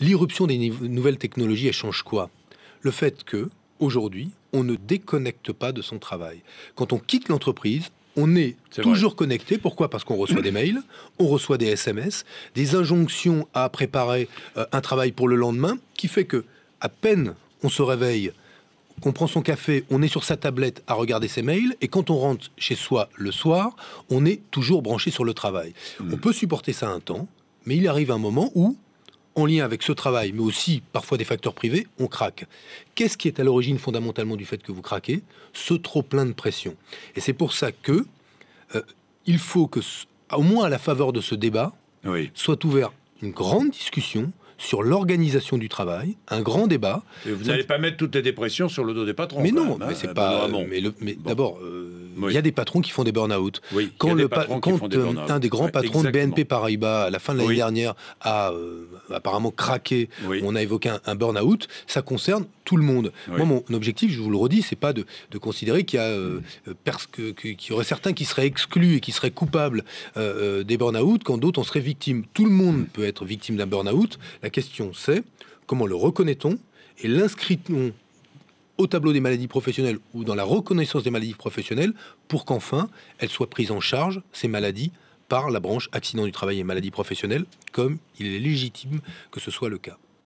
L'irruption des nouvelles technologies, elle change quoi Le fait que, aujourd'hui, on ne déconnecte pas de son travail. Quand on quitte l'entreprise, on est, toujours connecté. Pourquoi Parce qu'on reçoit des mails, on reçoit des SMS, des injonctions à préparer euh, un travail pour le lendemain, qui fait que, à peine on se réveille, qu'on prend son café, on est sur sa tablette à regarder ses mails, et quand on rentre chez soi le soir, on est toujours branché sur le travail. Hmm. On peut supporter ça un temps, mais il arrive un moment où en lien avec ce travail, mais aussi parfois des facteurs privés, on craque. Qu'est-ce qui est à l'origine fondamentalement du fait que vous craquez Ce trop plein de pression. Et c'est pour ça que euh, il faut que, au moins à la faveur de ce débat, soit ouvert une grande discussion sur l'organisation du travail, un grand débat. vous n'allez pas mettre toutes les dépressions sur le dos des patrons. Mais non, hein, mais c'est pas. Mais, mais d'abord, euh, il y a des patrons qui font des burn-out. Oui, quand euh, un des grands patrons de BNP Paribas, à la fin de l'année dernière, a euh, apparemment craqué, on a évoqué un, burn-out, ça concerne tout le monde. Moi, mon objectif, je vous le redis, c'est pas de, considérer qu'il y, euh, y aurait certains qui seraient exclus et qui seraient coupables des burn-out, quand d'autres en seraient victimes. Tout le monde peut être victime d'un burn-out. La question, c'est comment le reconnaît-on et l'inscrit-on au tableau des maladies professionnelles ou dans la reconnaissance des maladies professionnelles pour qu'enfin elles soient prises en charge, ces maladies, par la branche accident du travail et maladies professionnelles, comme il est légitime que ce soit le cas.